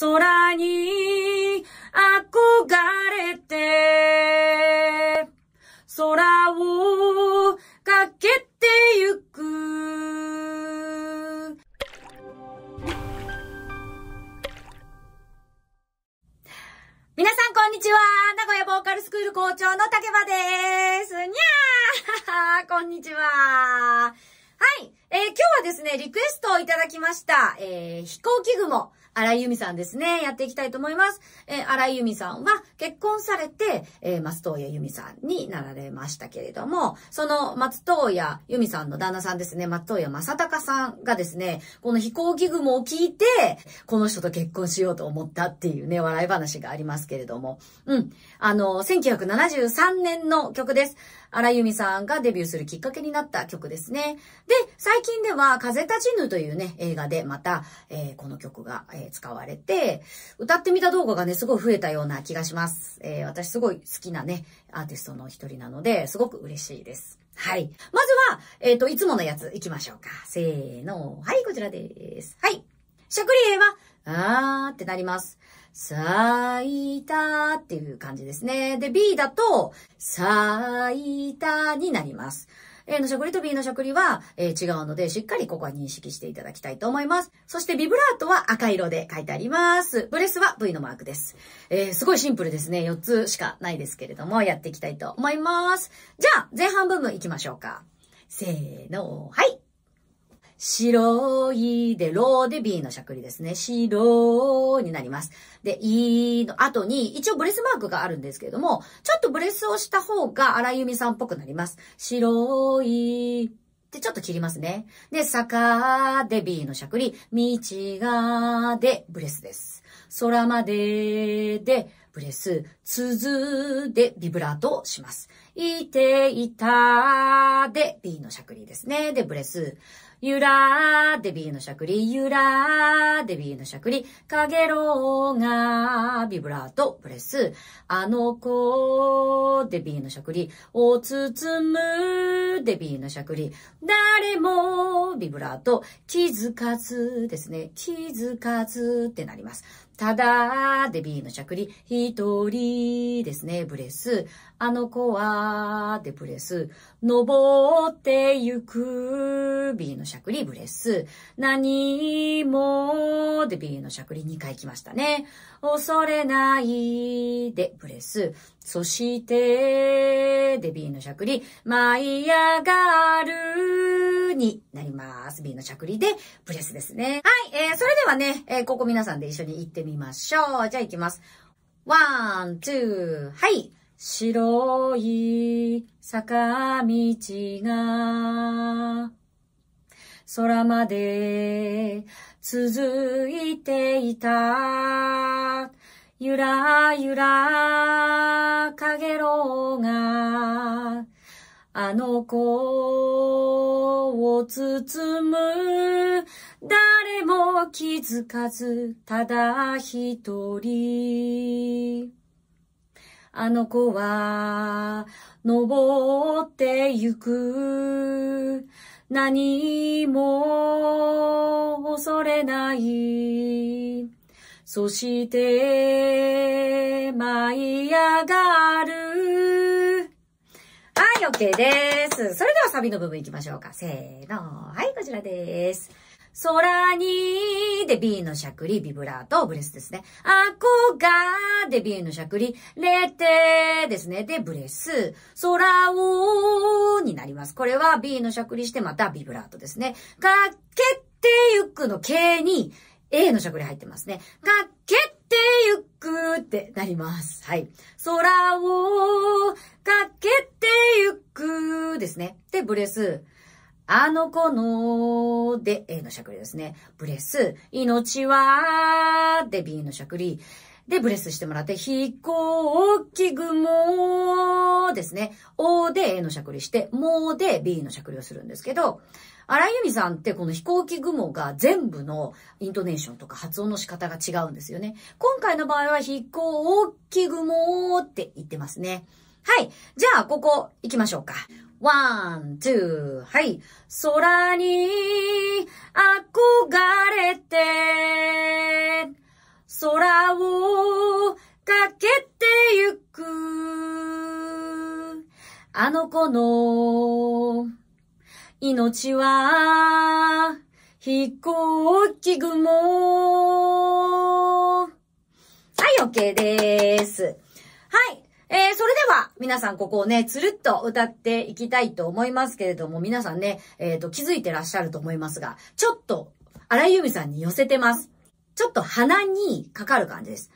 空に憧れて、空をかけてゆく。皆さんこんにちは。名古屋ボーカルスクール校長の竹場です。にゃー こんにちは。はい。えー、今日はですね、リクエストをいただきました、えー、飛行機雲、荒井由美さんですね、やっていきたいと思います。えー、荒井由美さんは結婚されて、えー、松任谷由美さんになられましたけれども、その松任谷由美さんの旦那さんですね、松任谷正隆さんがですね、この飛行機雲を聞いて、この人と結婚しようと思ったっていうね、笑い話がありますけれども、うん、あの、1973年の曲です。荒井由美さんがデビューするきっかけになった曲ですね。で、最最近では、風立ちぬというね、映画でまた、えー、この曲が、えー、使われて、歌ってみた動画がね、すごい増えたような気がします。えー、私すごい好きなね、アーティストの一人なので、すごく嬉しいです。はい。まずは、えっ、と、いつものやつ行きましょうか。せーの。はい、こちらです。はい。食リエは、あーってなります。咲いたっていう感じですね。で、B だと、咲いたになります。A のしゃくりと B のしゃくりは、えー、違うので、しっかりここは認識していただきたいと思います。そしてビブラートは赤色で書いてあります。ブレスは V のマークです。えー、すごいシンプルですね。4つしかないですけれども、やっていきたいと思います。じゃあ、前半部分いきましょうか。せーの、はい。白いで、ローで B のしゃくりですね。白になります。で、E の後に、一応ブレスマークがあるんですけれども、ちょっとブレスをした方が荒由美さんっぽくなります。白いで、ちょっと切りますね。で、坂で B のしゃくり、道がでブレスです。空まででブレス、続でビブラートをします。いていたで B のしゃくりですね。で、ブレス。ゆらーデビーのしゃくり、ゆらーデビーのしゃくり、かげろうが、ビブラート、ブレス、あの子、デビーのしゃくり、を包む、デビーのしゃくり、誰も、ビブラート、気づかずですね、気づかずってなります。ただ、デビーのしゃくり、一人ですね、ブレス、あの子は、でブレス。登ってゆく、B のしゃくりブレス。何も、で B のしゃくり2回来ましたね。恐れない、でブレス。そして、で B のしゃくり、舞い上がる、になります。B のしゃくりでブレスですね。はい、えー、それではね、えー、ここ皆さんで一緒に行ってみましょう。じゃあ行きます。ワン、ツー、はい。白い坂道が空まで続いていたゆらゆらかげろうがあの子を包む誰も気づかずただ一人あの子は、登ってゆく。何も恐れない。そして、舞い上がる。はい、OK です。それではサビの部分いきましょうか。せーの。はい、こちらです。空に、で B のしゃくり、ビブラート、ブレスですね。あこが、で B のしゃくり、れて、ですね。で、ブレス、空を、になります。これは B のしゃくりして、またビブラートですね。かけてゆくの K に、A のしゃくり入ってますね。かけてゆくってなります。はい。空を、かけてゆくですね。で、ブレス、あの子の、で、A のしゃくりですね。ブレス、命は、で B のしゃくり。で、ブレスしてもらって、飛行機雲ですね。O で A のしゃくりして、もで B のしゃくりをするんですけど、荒井由美さんってこの飛行機雲が全部のイントネーションとか発音の仕方が違うんですよね。今回の場合は飛行機雲って言ってますね。はい。じゃあ、ここ行きましょうか。ワン、ツー、はい。空に憧れて、空をかけてゆく。あの子の命は飛行機雲。はい、OK です。皆さんここをね、つるっと歌っていきたいと思いますけれども、皆さんね、えっ、ー、と、気づいてらっしゃると思いますが、ちょっと、荒井由美さんに寄せてます。ちょっと鼻にかかる感じです。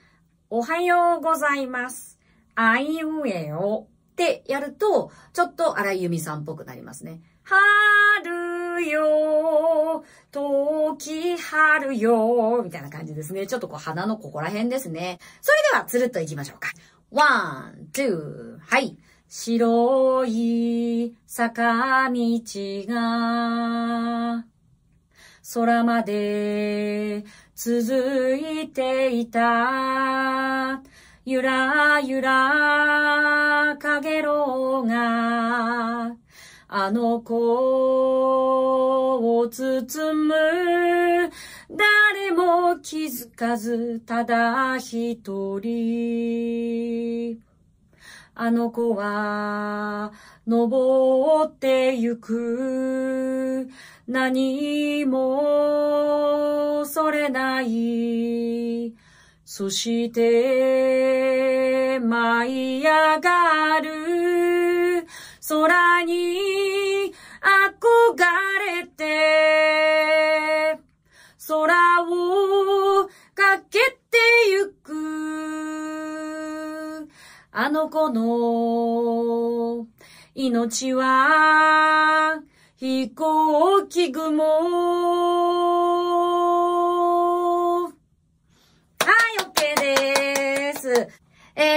おはようございます。あいうえおってやると、ちょっと荒井由美さんっぽくなりますね。春よ、時春よ、みたいな感じですね。ちょっとこう鼻のここら辺ですね。それでは、つるっといきましょうか。ワン、ツー、はい。白い坂道が空まで続いていた。ゆらゆらかげろうがあの子を包むも気づかずただ一人。あの子は登ってゆく。何もそれない。そして舞い上がる空に憧れの命は飛行機雲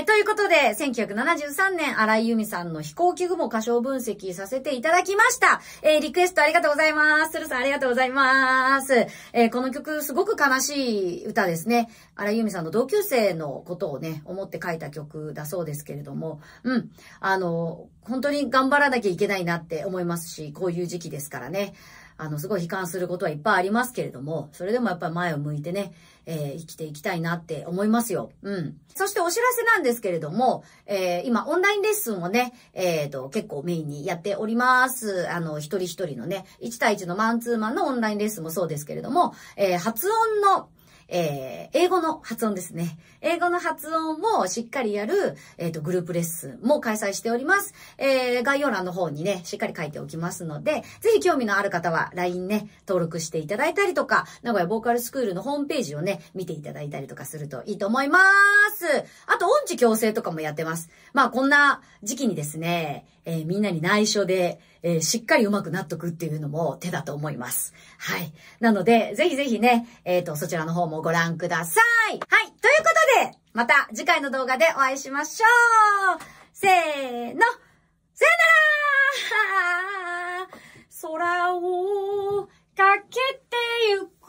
ー、ということで、1973年、荒井由美さんの飛行機雲歌唱分析させていただきました。えー、リクエストありがとうございます。鶴さんありがとうございます。えー、この曲、すごく悲しい歌ですね。荒井由美さんの同級生のことをね、思って書いた曲だそうですけれども、うん。あの、本当に頑張らなきゃいけないなって思いますし、こういう時期ですからね。あの、すごい悲観することはいっぱいありますけれども、それでもやっぱり前を向いてね、えー、生きていきたいなって思いますよ。うん。そしてお知らせなんですけれども、えー、今オンラインレッスンをね、えっ、ー、と、結構メインにやっております。あの、一人一人のね、1対1のマンツーマンのオンラインレッスンもそうですけれども、えー、発音のえー、英語の発音ですね。英語の発音もしっかりやる、えっ、ー、と、グループレッスンも開催しております。えー、概要欄の方にね、しっかり書いておきますので、ぜひ興味のある方は LINE ね、登録していただいたりとか、名古屋ボーカルスクールのホームページをね、見ていただいたりとかするといいと思います。あと、音痴矯正とかもやってます。まあ、こんな時期にですね、えー、みんなに内緒で、えー、しっかりうまくなっとくっていうのも手だと思います。はい。なので、ぜひぜひね、えっ、ー、と、そちらの方もご覧ください。はい。ということで、また次回の動画でお会いしましょう。せーの。さよなら空をかけてゆく